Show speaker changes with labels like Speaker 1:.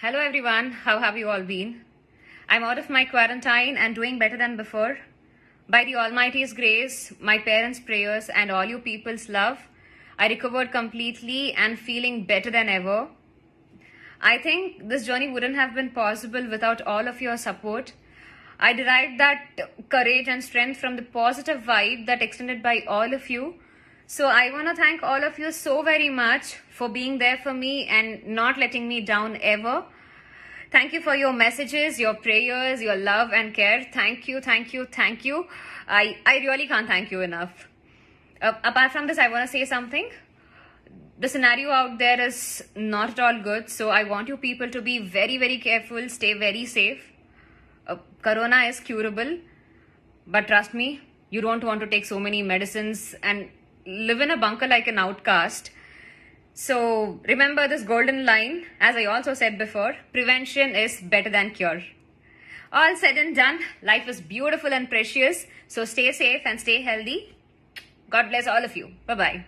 Speaker 1: Hello everyone, how have you all been? I'm out of my quarantine and doing better than before. By the Almighty's grace, my parents' prayers, and all you people's love, I recovered completely and feeling better than ever. I think this journey wouldn't have been possible without all of your support. I derived that courage and strength from the positive vibe that extended by all of you so I want to thank all of you so very much for being there for me and not letting me down ever. Thank you for your messages, your prayers, your love and care. Thank you, thank you, thank you. I, I really can't thank you enough. Uh, apart from this, I want to say something. The scenario out there is not at all good. So I want you people to be very, very careful. Stay very safe. Uh, corona is curable. But trust me, you don't want to take so many medicines and live in a bunker like an outcast. So remember this golden line, as I also said before, prevention is better than cure. All said and done, life is beautiful and precious. So stay safe and stay healthy. God bless all of you. Bye-bye.